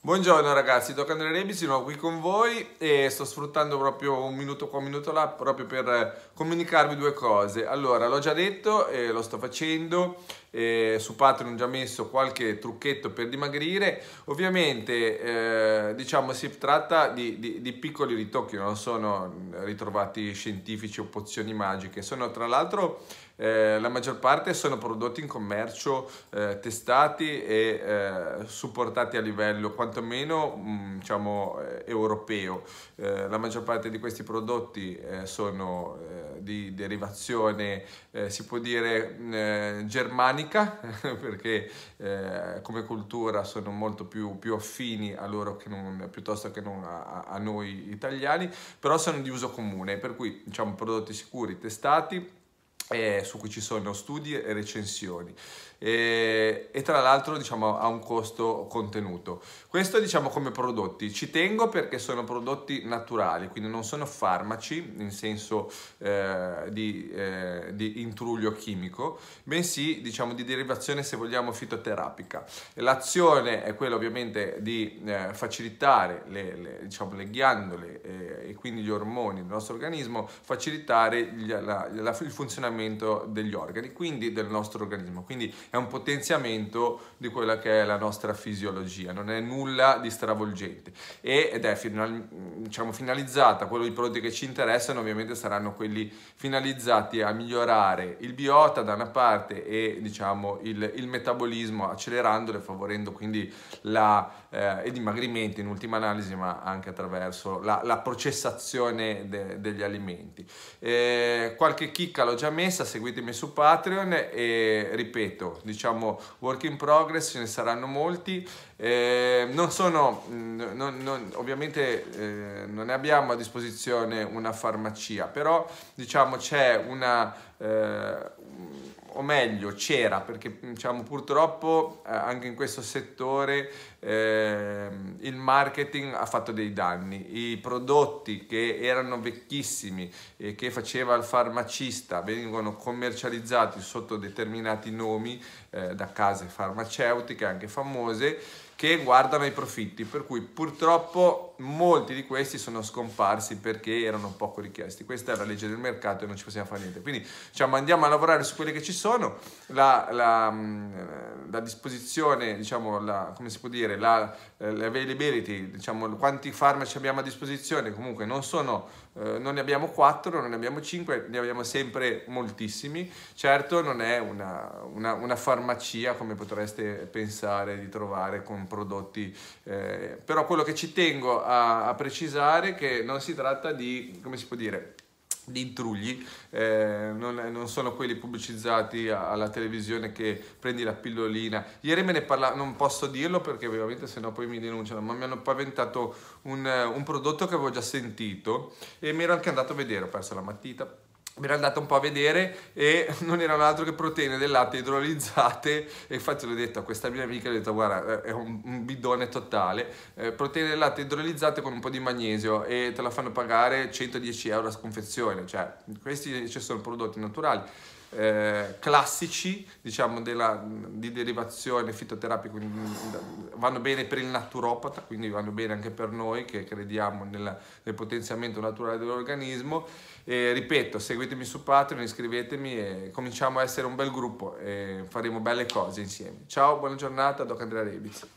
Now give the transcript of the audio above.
Buongiorno ragazzi, Doc Andrea Rebi, sono qui con voi e sto sfruttando proprio un minuto qua, un minuto là proprio per eh, comunicarvi due cose. Allora, l'ho già detto e eh, lo sto facendo, e eh, su Patreon ho già messo qualche trucchetto per dimagrire. Ovviamente, eh, diciamo, si tratta di, di, di piccoli ritocchi, non sono ritrovati scientifici o pozioni magiche, sono tra l'altro... Eh, la maggior parte sono prodotti in commercio, eh, testati e supportati a livello quando quantomeno mm, diciamo, eh, europeo. Eh, la maggior parte di questi prodotti eh, sono eh, di derivazione, eh, si può dire, mm, eh, germanica, perché come cultura sono molto più, più affini a loro che non, piuttosto che non a, a noi italiani, però sono di uso comune, per cui diciamo prodotti sicuri, testati eh, su cui ci sono studi e recensioni e, e tra l'altro diciamo ha un costo contenuto questo diciamo come prodotti ci tengo perché sono prodotti naturali quindi non sono farmaci in senso eh, di, eh, di, intruglio chimico bensì diciamo di derivazione se vogliamo fitoterapica l'azione è quella ovviamente di eh, facilitare le, le, diciamo, le ghiandole eh, quindi gli ormoni del nostro organismo, facilitare gli, la, la, il funzionamento degli organi, quindi del nostro organismo. Quindi è un potenziamento di quella che è la nostra fisiologia, non è nulla di stravolgente ed è final, diciamo, finalizzata, quello i prodotti che ci interessano ovviamente saranno quelli finalizzati a migliorare il biota da una parte e diciamo il, il metabolismo accelerandolo e favorendo quindi la, eh, i dimagrimenti in ultima analisi ma anche attraverso la, la processazione fissazione de- degli alimenti. Eh, qualche chicca l'ho già messa, seguitemi su Patreon e ripeto, diciamo work in progress, ce ne saranno molti. Eh, non sono, mm, non, non, ovviamente eh, non ne abbiamo a disposizione una farmacia, però diciamo c'è una... Eh, o meglio c'era, perché diciamo, purtroppo eh, anche in questo settore eh, il marketing ha fatto dei danni. I prodotti che erano vecchissimi e che faceva il farmacista vengono commercializzati sotto determinati nomi eh, da case farmaceutiche anche famose che guardano ai profitti, per cui purtroppo molti di questi sono scomparsi perché erano poco richiesti. Questa è la legge del mercato e non ci possiamo fare niente. Quindi diciamo, andiamo a lavorare su quelle che ci sono, la, la, mm, eh, la disposizione, diciamo, la, come si può dire, la, eh, l'availability, diciamo, quanti farmaci abbiamo a disposizione, comunque non sono, eh, non ne abbiamo 4, non ne abbiamo 5, ne abbiamo sempre moltissimi. Certo non è una, una, una farmacia come potreste pensare di trovare con prodotti. Eh, però quello che ci tengo a, a precisare è che non si tratta di, come si può dire, di intrugli, eh, non, non, sono quelli pubblicizzati alla televisione che prendi la pillolina. Ieri me ne parlavo, non posso dirlo perché ovviamente sennò poi mi denunciano, ma mi hanno paventato un, un prodotto che avevo già sentito e mi ero anche andato a vedere, ho perso la matita, mi era andata un po' a vedere e non erano altro che proteine del latte idrolizzate e infatti l'ho detto a questa mia amica, ho detto guarda eh, è un, un bidone totale, eh, proteine del latte idrolizzate con un po' di magnesio e te la fanno pagare 110 euro a sconfezione, cioè questi ci sono prodotti naturali eh, classici, diciamo, della, di derivazione fitoterapica, mm, vanno bene per il naturopata, quindi vanno bene anche per noi che crediamo nella, nel potenziamento naturale dell'organismo. E, ripeto, seguitemi su Patreon, iscrivetemi e cominciamo a essere un bel gruppo e faremo belle cose insieme. Ciao, buona giornata, Doc Andrea Rebiz.